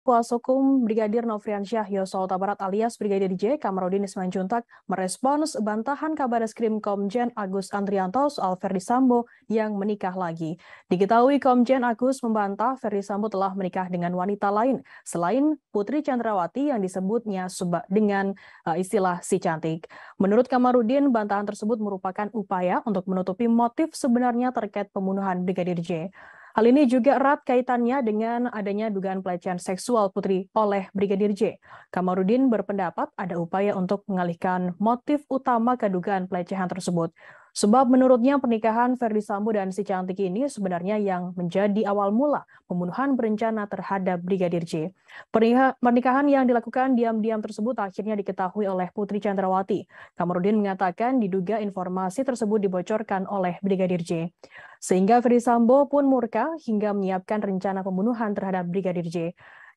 Kuasa Hukum Brigadir Nofriansyah Yosua Barat alias Brigadir J Kamarudin Ismanjuntak merespons bantahan kabar eskrim Komjen Agus Andrianto soal Ferdi Sambo yang menikah lagi. Diketahui Komjen Agus membantah Ferdi Sambo telah menikah dengan wanita lain selain Putri Chandrawati yang disebutnya dengan eh, istilah si cantik. Menurut Kamarudin, bantahan tersebut merupakan upaya untuk menutupi motif sebenarnya terkait pembunuhan Brigadir J. Hal ini juga erat kaitannya dengan adanya dugaan pelecehan seksual putri oleh Brigadir J. Kamarudin berpendapat ada upaya untuk mengalihkan motif utama kedugaan pelecehan tersebut. Sebab menurutnya pernikahan Ferdi Sambo dan si cantik ini sebenarnya yang menjadi awal mula pembunuhan berencana terhadap Brigadir J. Pernikahan yang dilakukan diam-diam tersebut akhirnya diketahui oleh Putri Chandrawati. Kamarudin mengatakan diduga informasi tersebut dibocorkan oleh Brigadir J. Sehingga Ferdi Sambo pun murka hingga menyiapkan rencana pembunuhan terhadap Brigadir J.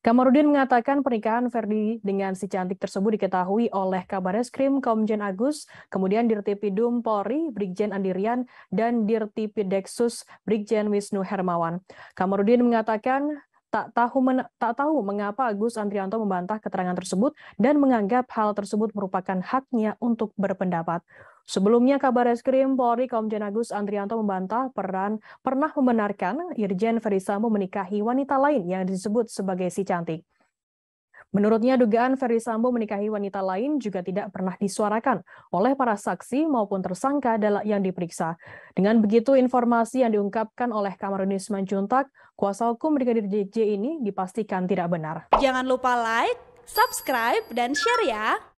Kamarudin mengatakan pernikahan Ferdi dengan si cantik tersebut diketahui oleh kabar eskrim Komjen Agus, kemudian Dirtipidum Polri, Brigjen Andirian, dan Dirtipideksus Brigjen Wisnu Hermawan. Kamarudin mengatakan tak tahu men tak tahu mengapa Agus Andrianto membantah keterangan tersebut dan menganggap hal tersebut merupakan haknya untuk berpendapat. Sebelumnya kabar eskrim Polri Komjen Agus Andrianto membantah peran pernah membenarkan Irjen Ferdisambo menikahi wanita lain yang disebut sebagai si cantik. Menurutnya, dugaan Ferry Sambo menikahi wanita lain juga tidak pernah disuarakan oleh para saksi maupun tersangka yang diperiksa. Dengan begitu, informasi yang diungkapkan oleh Kamarudin Simanjuntak, kuasa hukum Brigadir J ini dipastikan tidak benar. Jangan lupa like, subscribe, dan share ya!